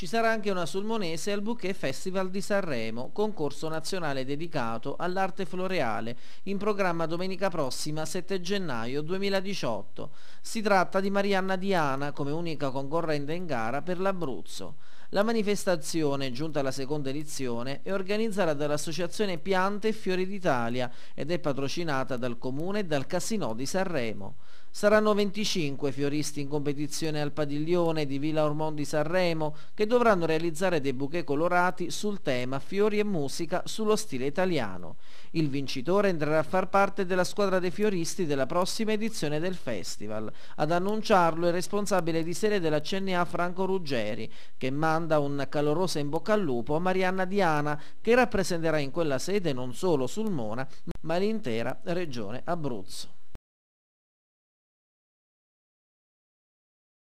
Ci sarà anche una sulmonese al Bouquet Festival di Sanremo, concorso nazionale dedicato all'arte floreale, in programma domenica prossima 7 gennaio 2018. Si tratta di Marianna Diana come unica concorrente in gara per l'Abruzzo. La manifestazione, giunta alla seconda edizione, è organizzata dall'Associazione Piante e Fiori d'Italia ed è patrocinata dal Comune e dal Casinò di Sanremo. Saranno 25 fioristi in competizione al padiglione di Villa Ormond di Sanremo che dovranno realizzare dei bouquet colorati sul tema fiori e musica sullo stile italiano. Il vincitore entrerà a far parte della squadra dei fioristi della prossima edizione del festival. Ad annunciarlo il responsabile di sede della CNA Franco Ruggeri, che manda un caloroso in bocca al lupo a Marianna Diana, che rappresenterà in quella sede non solo Sulmona, ma l'intera regione Abruzzo.